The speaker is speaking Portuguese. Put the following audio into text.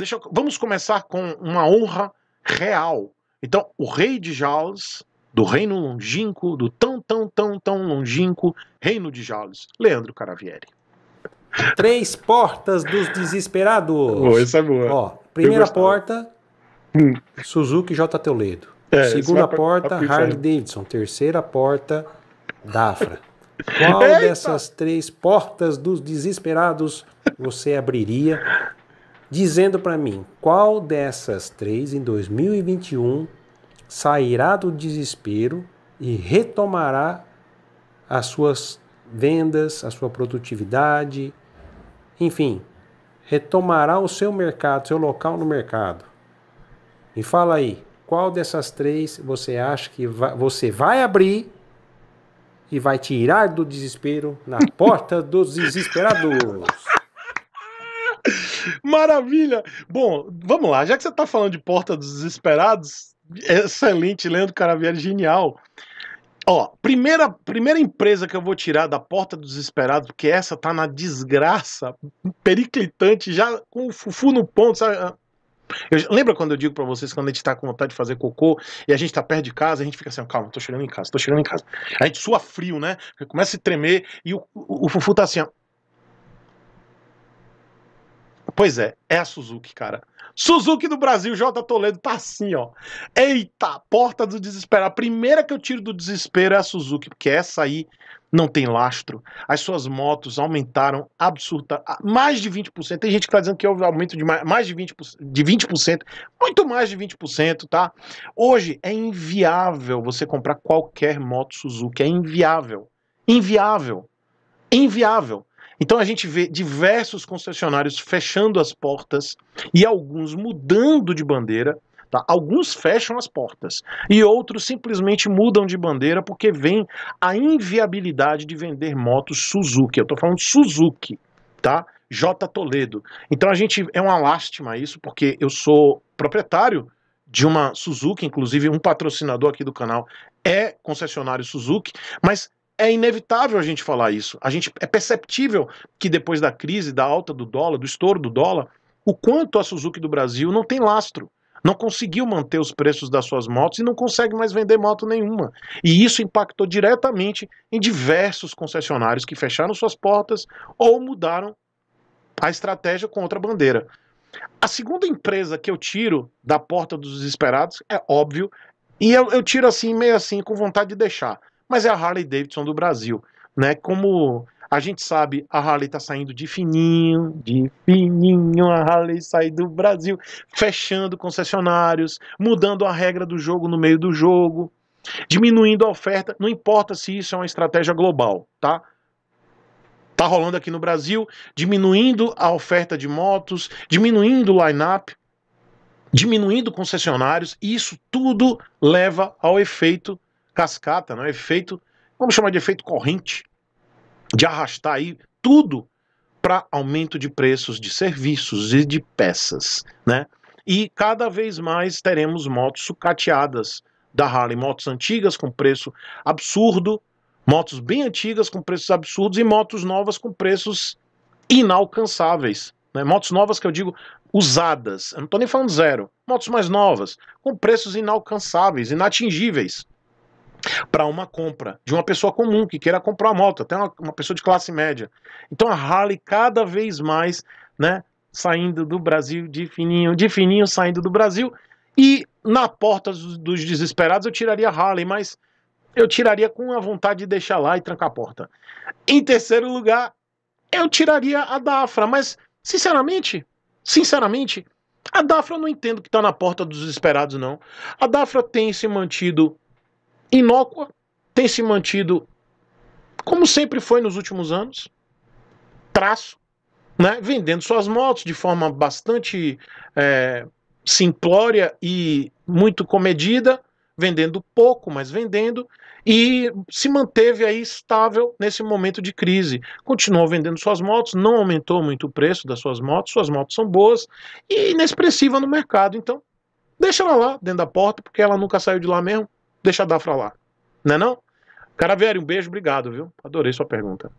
Deixa eu, vamos começar com uma honra real. Então, o rei de Jales, do reino longínquo, do tão, tão, tão, tão longínquo reino de Jales, Leandro Caravieri. Três portas dos desesperados. Oh, essa é boa. Ó, primeira porta, hum. Suzuki J. Toledo. É, Segunda pra, é porta, Harley Davidson. Terceira porta, Dafra. Qual Eita. dessas três portas dos desesperados você abriria dizendo para mim qual dessas três em 2021 sairá do desespero e retomará as suas vendas, a sua produtividade, enfim, retomará o seu mercado, seu local no mercado. Me fala aí, qual dessas três você acha que você vai abrir e vai tirar do desespero na porta dos desesperados? Maravilha! Bom, vamos lá, já que você está falando de Porta dos Desesperados, excelente, Leandro Caravieri, genial. Ó, primeira, primeira empresa que eu vou tirar da porta dos desesperados, porque essa tá na desgraça, periclitante, já com o fufu no ponto, sabe? Eu, lembra quando eu digo para vocês quando a gente tá com vontade de fazer cocô e a gente tá perto de casa, a gente fica assim, calma, tô chegando em casa, tô chegando em casa. A gente sua frio, né? Começa a tremer e o, o, o fufu tá assim, ó, Pois é, é a Suzuki, cara. Suzuki do Brasil, J. Toledo tá assim, ó. Eita, porta do desespero. A primeira que eu tiro do desespero é a Suzuki, porque essa aí não tem lastro. As suas motos aumentaram absurda, mais de 20%. Tem gente que tá dizendo que houve aumento de mais, mais de, 20%, de 20%, muito mais de 20%, tá? Hoje é inviável você comprar qualquer moto Suzuki, é inviável. Inviável. Inviável. Então a gente vê diversos concessionários fechando as portas e alguns mudando de bandeira. Tá? Alguns fecham as portas e outros simplesmente mudam de bandeira porque vem a inviabilidade de vender motos Suzuki. Eu estou falando Suzuki, tá? J. Toledo. Então a gente é uma lástima isso, porque eu sou proprietário de uma Suzuki, inclusive um patrocinador aqui do canal é concessionário Suzuki, mas é inevitável a gente falar isso. A gente é perceptível que depois da crise, da alta do dólar, do estouro do dólar, o quanto a Suzuki do Brasil não tem lastro. Não conseguiu manter os preços das suas motos e não consegue mais vender moto nenhuma. E isso impactou diretamente em diversos concessionários que fecharam suas portas ou mudaram a estratégia com outra bandeira. A segunda empresa que eu tiro da porta dos desesperados é óbvio, e eu, eu tiro assim, meio assim, com vontade de deixar mas é a Harley Davidson do Brasil. Né? Como a gente sabe, a Harley está saindo de fininho, de fininho, a Harley sai do Brasil, fechando concessionários, mudando a regra do jogo no meio do jogo, diminuindo a oferta, não importa se isso é uma estratégia global, tá? Tá rolando aqui no Brasil, diminuindo a oferta de motos, diminuindo o line-up, diminuindo concessionários, e isso tudo leva ao efeito cascata, né? efeito, vamos chamar de efeito corrente, de arrastar aí tudo para aumento de preços de serviços e de peças, né? E cada vez mais teremos motos sucateadas da Harley, motos antigas com preço absurdo, motos bem antigas com preços absurdos e motos novas com preços inalcançáveis. Né? Motos novas que eu digo usadas, eu não estou nem falando zero, motos mais novas, com preços inalcançáveis, inatingíveis para uma compra de uma pessoa comum que queira comprar uma moto, até uma, uma, pessoa de classe média. Então a Harley cada vez mais, né, saindo do Brasil de fininho, de fininho saindo do Brasil e na porta dos, dos desesperados eu tiraria a Harley, mas eu tiraria com a vontade de deixar lá e trancar a porta. Em terceiro lugar, eu tiraria a Dafra, mas sinceramente, sinceramente, a Dafra eu não entendo que está na porta dos desesperados, não. A Dafra tem se mantido inócua, tem se mantido como sempre foi nos últimos anos, traço, né, vendendo suas motos de forma bastante é, simplória e muito comedida, vendendo pouco, mas vendendo, e se manteve aí estável nesse momento de crise. Continuou vendendo suas motos, não aumentou muito o preço das suas motos, suas motos são boas e inexpressiva no mercado, então deixa ela lá dentro da porta, porque ela nunca saiu de lá mesmo. Deixa dar pra lá. Não é não? Cara, velho, um beijo, obrigado, viu? Adorei sua pergunta.